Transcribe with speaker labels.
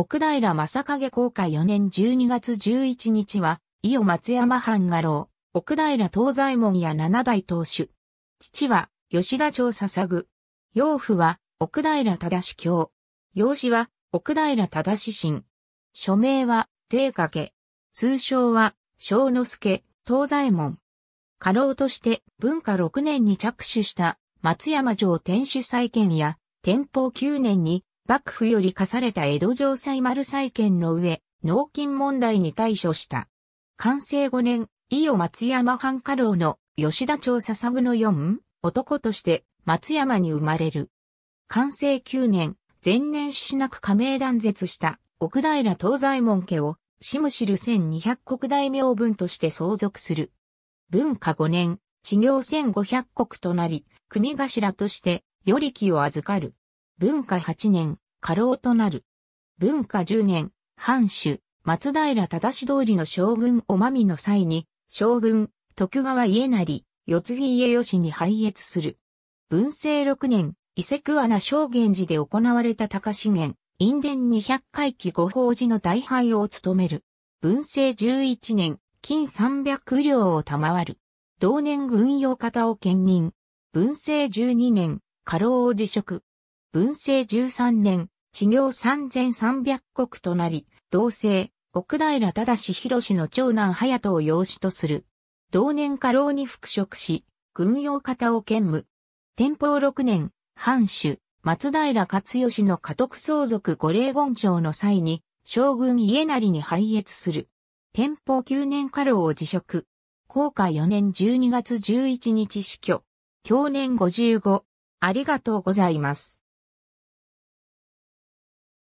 Speaker 1: 奥平正影公開4年12月11日は、伊予松山藩画廊、奥平東左衛門や七代当主。父は、吉田町捧ぐ。養父は、奥平忠志教。養子は、奥平忠志神。署名は、定掛通称は、小之助、東左衛門。家老として文化6年に着手した松山城天守再建や天保9年に幕府より課された江戸城西丸再建の上、納金問題に対処した。完成5年、伊予松山藩家老の吉田町笹具の四男として松山に生まれる。完成9年、前年しなく加盟断絶した奥平東西門家をしむしる1200国大名分として相続する。文化5年、治行1500国となり、国頭として、より木を預かる。文化8年、過労となる。文化10年、藩主、松平忠通りの将軍おまみの際に、将軍、徳川家成、四次家吉に拝謁する。文政6年、伊勢桑名正源寺で行われた高資源、院伝二百回帰御法寺の大拝を務める。文政11年、金300両を賜る。同年軍用方を兼任。文政12年、過労を辞職。文政13年、治行3300国となり、同政、奥平忠士の長男隼人を養子とする。同年家老に復職し、軍用方を兼務。天保6年、藩主、松平勝義の家督相続五霊言長の際に、将軍家成に拝謁する。天保9年家老を辞職。後家4年12月11日死去。去年55。
Speaker 2: ありがとうございます。